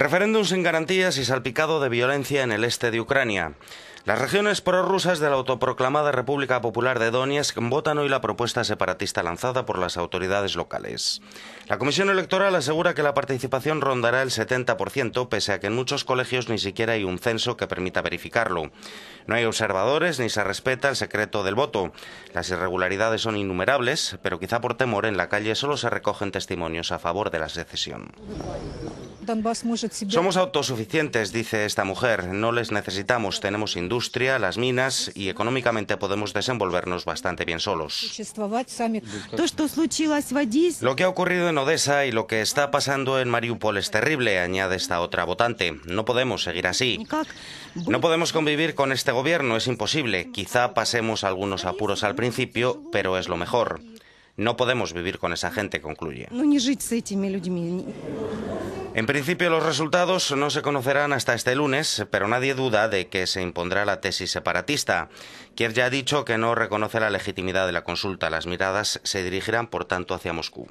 Referéndum sin garantías y salpicado de violencia en el este de Ucrania. Las regiones prorrusas de la autoproclamada República Popular de Donetsk votan hoy la propuesta separatista lanzada por las autoridades locales. La Comisión Electoral asegura que la participación rondará el 70%, pese a que en muchos colegios ni siquiera hay un censo que permita verificarlo. No hay observadores ni se respeta el secreto del voto. Las irregularidades son innumerables, pero quizá por temor en la calle solo se recogen testimonios a favor de la secesión. Somos autosuficientes, dice esta mujer. No les necesitamos. Tenemos industria, las minas y económicamente podemos desenvolvernos bastante bien solos. Lo que ha ocurrido en Odessa y lo que está pasando en Mariupol es terrible, añade esta otra votante. No podemos seguir así. No podemos convivir con este gobierno, es imposible. Quizá pasemos algunos apuros al principio, pero es lo mejor. No podemos vivir con esa gente, concluye. En principio los resultados no se conocerán hasta este lunes, pero nadie duda de que se impondrá la tesis separatista. Kiev ya ha dicho que no reconoce la legitimidad de la consulta. Las miradas se dirigirán, por tanto, hacia Moscú.